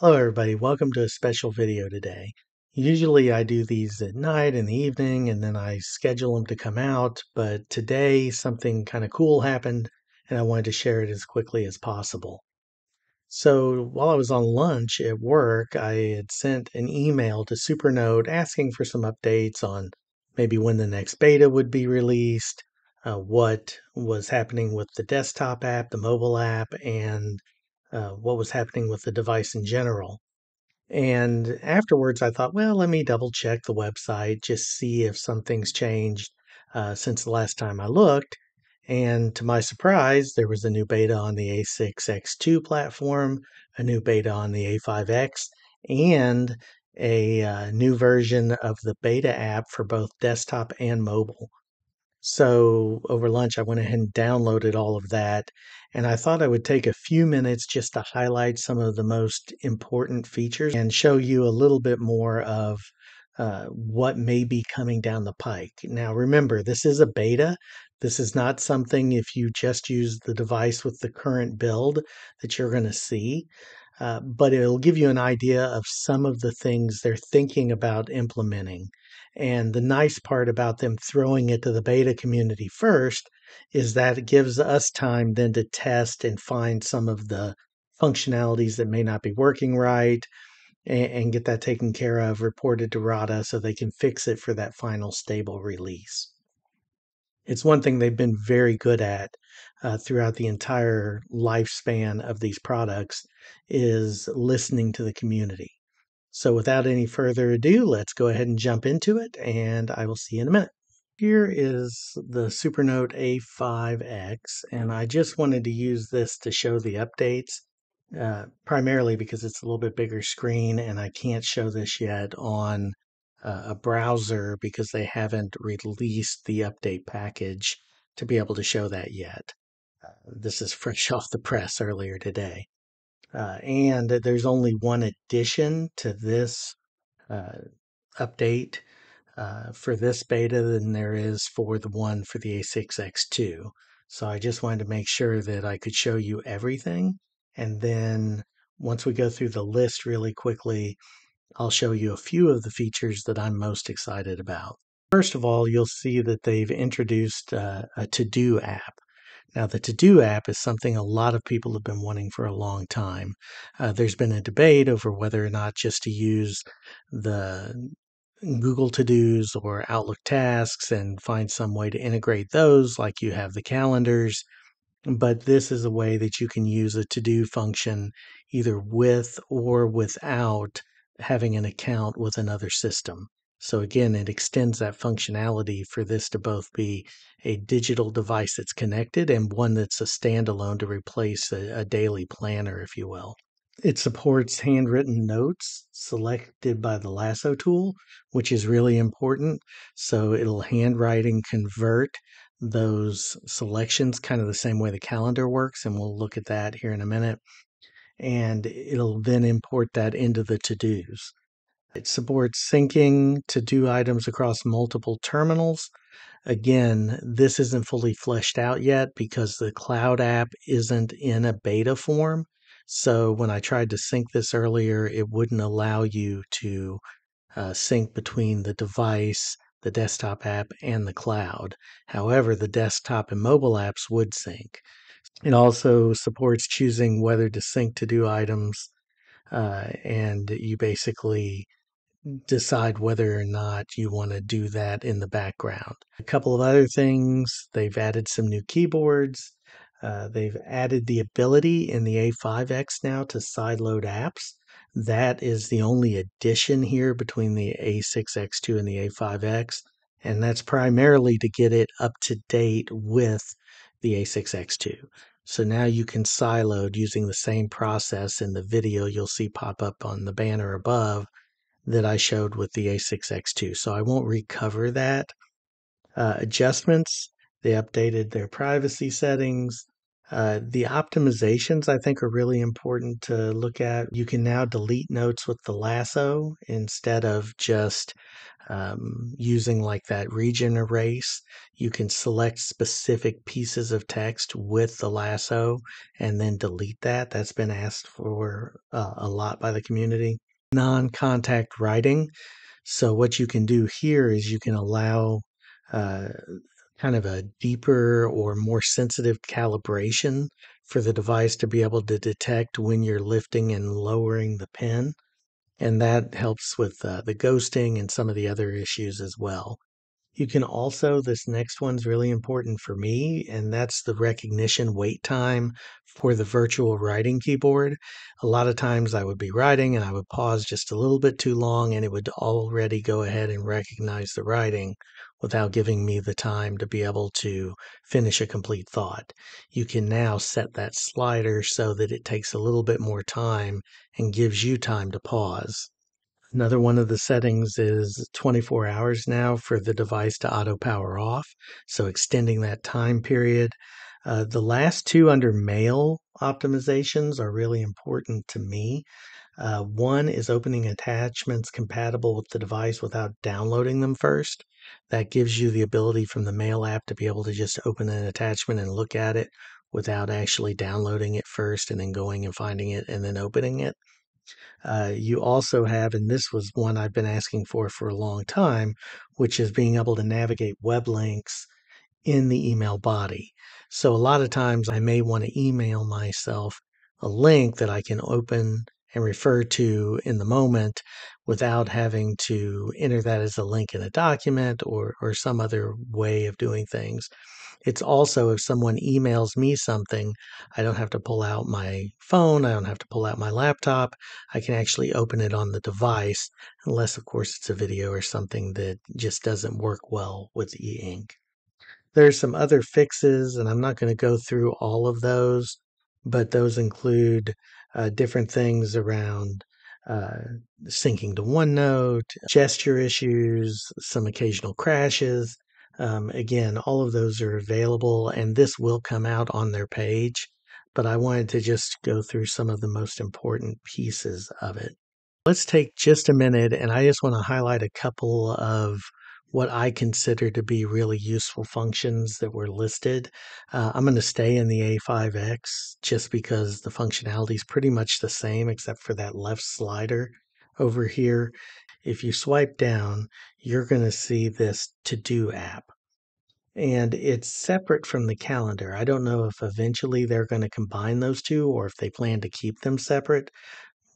Hello everybody, welcome to a special video today. Usually I do these at night in the evening and then I schedule them to come out, but today something kind of cool happened and I wanted to share it as quickly as possible. So while I was on lunch at work, I had sent an email to Supernode asking for some updates on maybe when the next beta would be released, uh, what was happening with the desktop app, the mobile app, and uh, what was happening with the device in general. And afterwards, I thought, well, let me double check the website, just see if something's changed uh, since the last time I looked. And to my surprise, there was a new beta on the A6X2 platform, a new beta on the A5X, and a uh, new version of the beta app for both desktop and mobile. So over lunch, I went ahead and downloaded all of that. And I thought I would take a few minutes just to highlight some of the most important features and show you a little bit more of uh, what may be coming down the pike. Now, remember, this is a beta. This is not something if you just use the device with the current build that you're going to see. Uh, but it'll give you an idea of some of the things they're thinking about implementing. And the nice part about them throwing it to the beta community first is that it gives us time then to test and find some of the functionalities that may not be working right and, and get that taken care of, reported to RADA so they can fix it for that final stable release. It's one thing they've been very good at uh, throughout the entire lifespan of these products is listening to the community. So, without any further ado, let's go ahead and jump into it, and I will see you in a minute. Here is the Supernote A5X, and I just wanted to use this to show the updates, uh, primarily because it's a little bit bigger screen and I can't show this yet on uh, a browser because they haven't released the update package to be able to show that yet. Uh, this is fresh off the press earlier today. Uh, and there's only one addition to this uh, update uh, for this beta than there is for the one for the A6X2. So I just wanted to make sure that I could show you everything. And then once we go through the list really quickly, I'll show you a few of the features that I'm most excited about. First of all, you'll see that they've introduced uh, a to-do app. Now, the To Do app is something a lot of people have been wanting for a long time. Uh, there's been a debate over whether or not just to use the Google To Dos or Outlook tasks and find some way to integrate those, like you have the calendars. But this is a way that you can use a to do function either with or without having an account with another system. So again, it extends that functionality for this to both be a digital device that's connected and one that's a standalone to replace a, a daily planner, if you will. It supports handwritten notes selected by the lasso tool, which is really important. So it'll handwriting convert those selections kind of the same way the calendar works, and we'll look at that here in a minute and it'll then import that into the to-dos. It supports syncing to-do items across multiple terminals. Again, this isn't fully fleshed out yet because the cloud app isn't in a beta form. So when I tried to sync this earlier, it wouldn't allow you to uh, sync between the device, the desktop app, and the cloud. However, the desktop and mobile apps would sync. It also supports choosing whether to sync to do items. Uh, and you basically decide whether or not you want to do that in the background. A couple of other things they've added some new keyboards. Uh, they've added the ability in the A5X now to sideload apps. That is the only addition here between the A6X2 and the A5X, and that's primarily to get it up to date with the A6X2. So now you can siloed using the same process in the video you'll see pop up on the banner above that I showed with the A6X2. So I won't recover that. Uh, adjustments, they updated their privacy settings. Uh, the optimizations I think are really important to look at. You can now delete notes with the lasso instead of just um, using like that region erase. You can select specific pieces of text with the lasso and then delete that. That's been asked for uh, a lot by the community. Non contact writing. So, what you can do here is you can allow uh, kind of a deeper or more sensitive calibration for the device to be able to detect when you're lifting and lowering the pen. And that helps with uh, the ghosting and some of the other issues as well. You can also, this next one's really important for me, and that's the recognition wait time for the virtual writing keyboard. A lot of times I would be writing and I would pause just a little bit too long and it would already go ahead and recognize the writing without giving me the time to be able to finish a complete thought. You can now set that slider so that it takes a little bit more time and gives you time to pause. Another one of the settings is 24 hours now for the device to auto power off, so extending that time period. Uh, the last two under mail optimizations are really important to me. Uh, one is opening attachments compatible with the device without downloading them first. That gives you the ability from the Mail app to be able to just open an attachment and look at it without actually downloading it first and then going and finding it and then opening it. Uh, you also have, and this was one I've been asking for for a long time, which is being able to navigate web links in the email body. So a lot of times I may want to email myself a link that I can open and refer to in the moment without having to enter that as a link in a document or, or some other way of doing things. It's also if someone emails me something, I don't have to pull out my phone, I don't have to pull out my laptop. I can actually open it on the device, unless, of course, it's a video or something that just doesn't work well with e ink. There are some other fixes, and I'm not going to go through all of those, but those include uh, different things around uh, syncing to OneNote, gesture issues, some occasional crashes. Um, again, all of those are available, and this will come out on their page. But I wanted to just go through some of the most important pieces of it. Let's take just a minute, and I just want to highlight a couple of what I consider to be really useful functions that were listed. Uh, I'm going to stay in the A5X just because the functionality is pretty much the same except for that left slider over here. If you swipe down, you're going to see this to-do app. And it's separate from the calendar. I don't know if eventually they're going to combine those two or if they plan to keep them separate,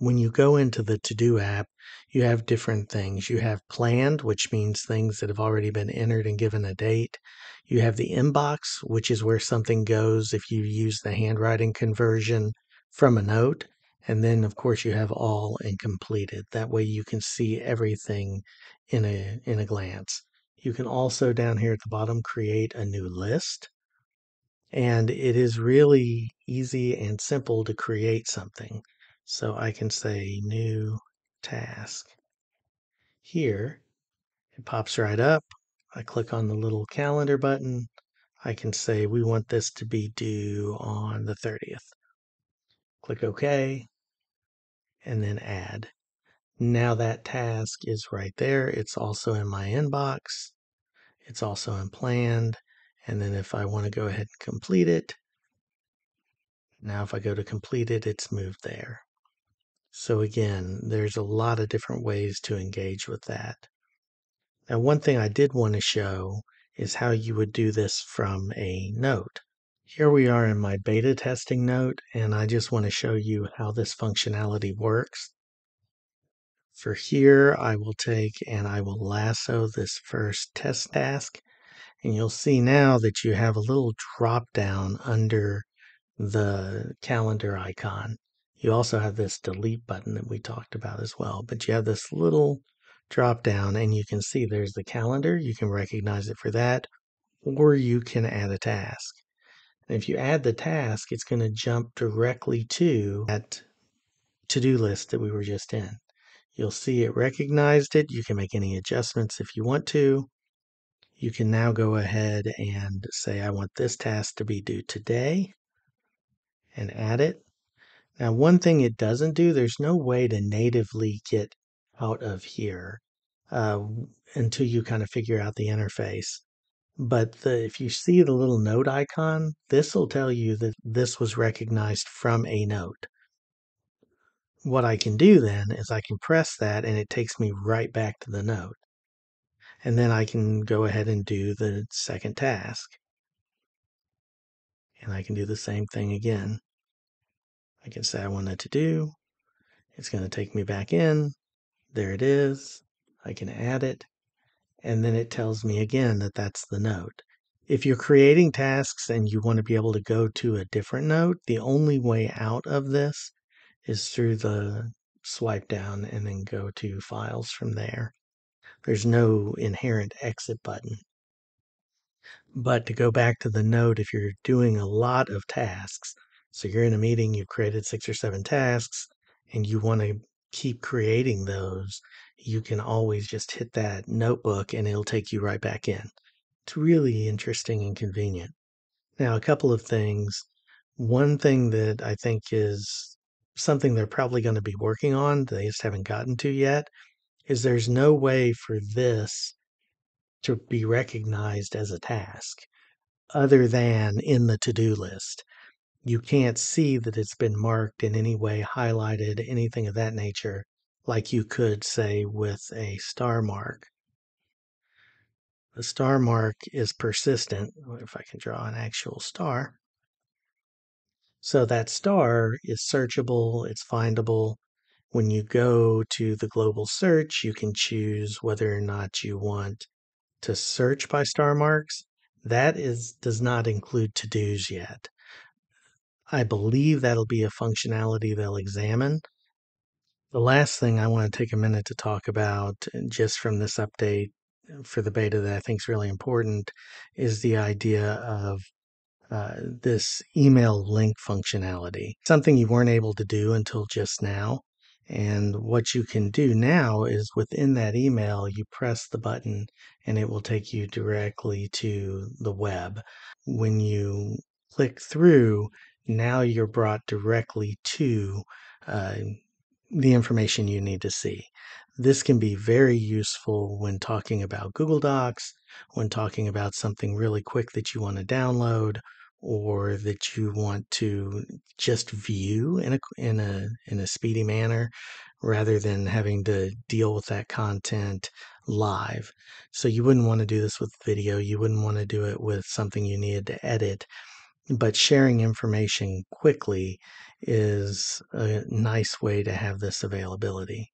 when you go into the to do app, you have different things. You have planned, which means things that have already been entered and given a date. You have the inbox, which is where something goes if you use the handwriting conversion from a note. And then, of course, you have all and completed. That way you can see everything in a, in a glance. You can also down here at the bottom create a new list. And it is really easy and simple to create something. So I can say new task here. It pops right up. I click on the little calendar button. I can say we want this to be due on the 30th. Click OK and then add. Now that task is right there. It's also in my inbox. It's also in planned. And then if I want to go ahead and complete it, now if I go to complete it, it's moved there. So again, there's a lot of different ways to engage with that. Now, one thing I did want to show is how you would do this from a note. Here we are in my beta testing note, and I just want to show you how this functionality works. For here, I will take and I will lasso this first test task, and you'll see now that you have a little drop down under the calendar icon. You also have this delete button that we talked about as well, but you have this little drop down and you can see there's the calendar. You can recognize it for that, or you can add a task. And if you add the task, it's going to jump directly to that to-do list that we were just in. You'll see it recognized it. You can make any adjustments if you want to. You can now go ahead and say, I want this task to be due today and add it. And one thing it doesn't do, there's no way to natively get out of here uh, until you kind of figure out the interface. But the, if you see the little note icon, this will tell you that this was recognized from a note. What I can do then is I can press that and it takes me right back to the note. And then I can go ahead and do the second task. And I can do the same thing again. I can say I wanted to do. It's going to take me back in. There it is. I can add it. And then it tells me again that that's the note. If you're creating tasks and you want to be able to go to a different note, the only way out of this is through the swipe down and then go to files from there. There's no inherent exit button. But to go back to the note, if you're doing a lot of tasks, so you're in a meeting, you've created six or seven tasks, and you want to keep creating those, you can always just hit that notebook and it'll take you right back in. It's really interesting and convenient. Now, a couple of things. One thing that I think is something they're probably going to be working on, they just haven't gotten to yet, is there's no way for this to be recognized as a task other than in the to do list you can't see that it's been marked in any way, highlighted, anything of that nature, like you could say with a star mark. The star mark is persistent, if I can draw an actual star. So that star is searchable, it's findable. When you go to the global search, you can choose whether or not you want to search by star marks. That is does not include to-dos yet. I believe that'll be a functionality they'll examine. The last thing I want to take a minute to talk about, uh, just from this update uh, for the beta that I think is really important, is the idea of uh, this email link functionality, something you weren't able to do until just now. And what you can do now is within that email, you press the button and it will take you directly to the web. When you click through, now you're brought directly to uh, the information you need to see. This can be very useful when talking about Google Docs, when talking about something really quick that you want to download or that you want to just view in a in a in a speedy manner rather than having to deal with that content live. So you wouldn't want to do this with video, you wouldn't want to do it with something you needed to edit but sharing information quickly is a nice way to have this availability.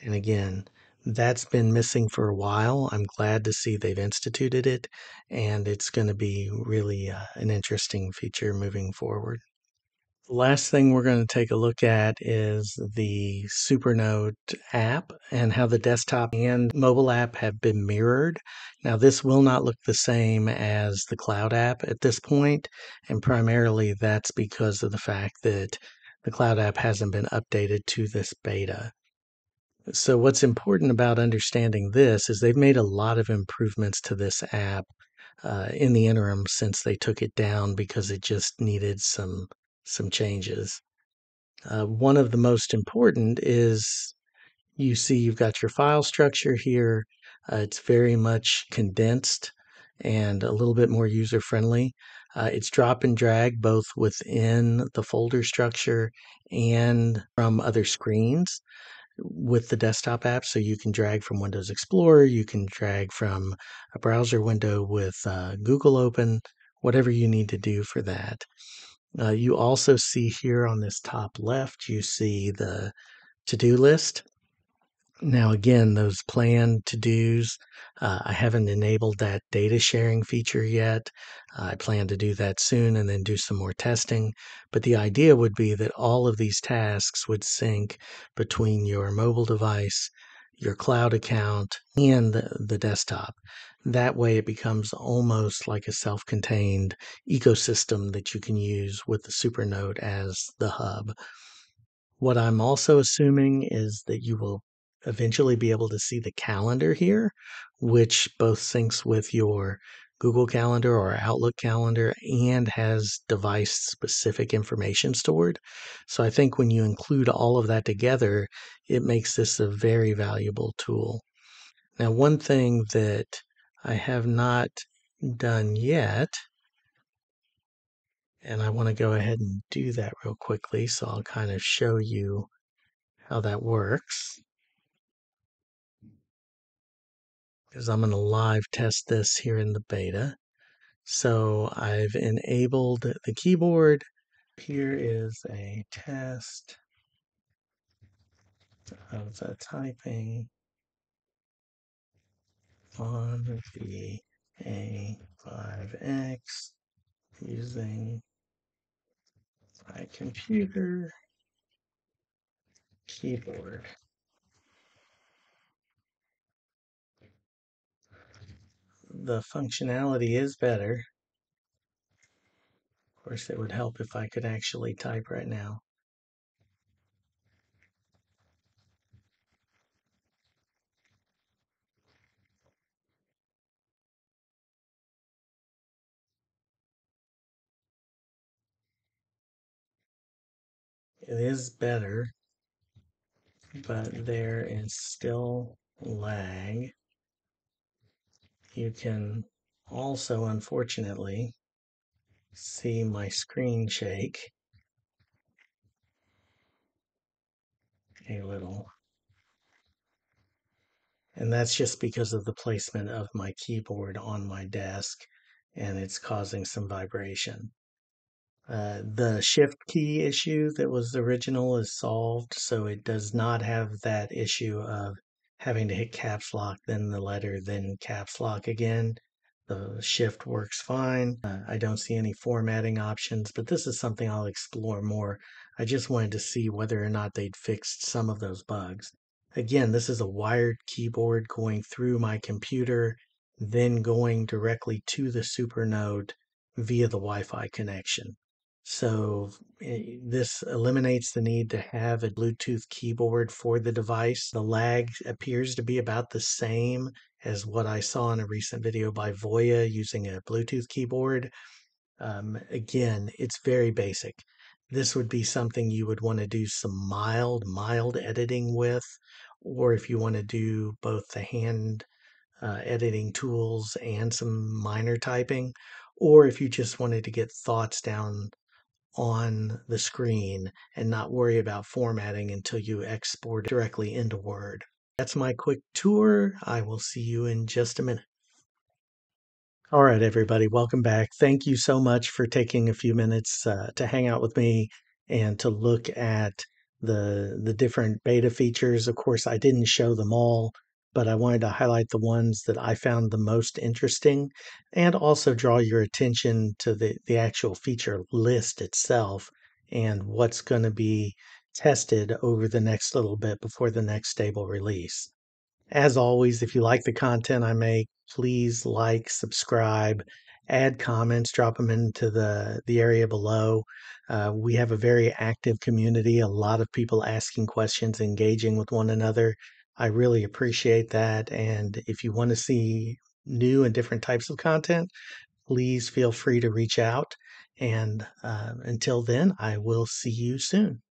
And again, that's been missing for a while. I'm glad to see they've instituted it, and it's going to be really uh, an interesting feature moving forward. Last thing we're going to take a look at is the Supernote app and how the desktop and mobile app have been mirrored. Now, this will not look the same as the cloud app at this point, and primarily that's because of the fact that the cloud app hasn't been updated to this beta. So, what's important about understanding this is they've made a lot of improvements to this app uh, in the interim since they took it down because it just needed some some changes. Uh, one of the most important is you see you've got your file structure here. Uh, it's very much condensed and a little bit more user friendly. Uh, it's drop and drag both within the folder structure and from other screens with the desktop app. So you can drag from Windows Explorer, you can drag from a browser window with uh, Google Open, whatever you need to do for that. Uh, you also see here on this top left, you see the to-do list. Now again, those planned to-dos, uh, I haven't enabled that data sharing feature yet. Uh, I plan to do that soon and then do some more testing. But the idea would be that all of these tasks would sync between your mobile device, your cloud account, and the, the desktop that way it becomes almost like a self-contained ecosystem that you can use with the supernode as the hub. What I'm also assuming is that you will eventually be able to see the calendar here, which both syncs with your Google Calendar or Outlook Calendar and has device specific information stored. So I think when you include all of that together, it makes this a very valuable tool. Now, one thing that I have not done yet. And I want to go ahead and do that real quickly, so I'll kind of show you how that works. Because I'm going to live test this here in the beta. So I've enabled the keyboard. Here is a test of the typing on the A5X using my computer keyboard. The functionality is better. Of course, it would help if I could actually type right now. It is better, but there is still lag. You can also, unfortunately, see my screen shake a little. And that's just because of the placement of my keyboard on my desk and it's causing some vibration. Uh, the shift key issue that was the original is solved, so it does not have that issue of having to hit caps lock, then the letter, then caps lock again. The shift works fine. Uh, I don't see any formatting options, but this is something I'll explore more. I just wanted to see whether or not they'd fixed some of those bugs. Again, this is a wired keyboard going through my computer, then going directly to the supernode via the Wi Fi connection. So eh, this eliminates the need to have a Bluetooth keyboard for the device. The lag appears to be about the same as what I saw in a recent video by Voya using a Bluetooth keyboard. Um, again, it's very basic. This would be something you would want to do some mild, mild editing with, or if you want to do both the hand uh, editing tools and some minor typing, or if you just wanted to get thoughts down on the screen and not worry about formatting until you export directly into Word. That's my quick tour. I will see you in just a minute. All right, everybody, welcome back. Thank you so much for taking a few minutes uh, to hang out with me and to look at the the different beta features. Of course, I didn't show them all but I wanted to highlight the ones that I found the most interesting and also draw your attention to the, the actual feature list itself and what's going to be tested over the next little bit before the next stable release. As always, if you like the content I make, please like, subscribe, add comments, drop them into the, the area below. Uh, we have a very active community, a lot of people asking questions, engaging with one another. I really appreciate that. And if you want to see new and different types of content, please feel free to reach out. And uh, until then, I will see you soon.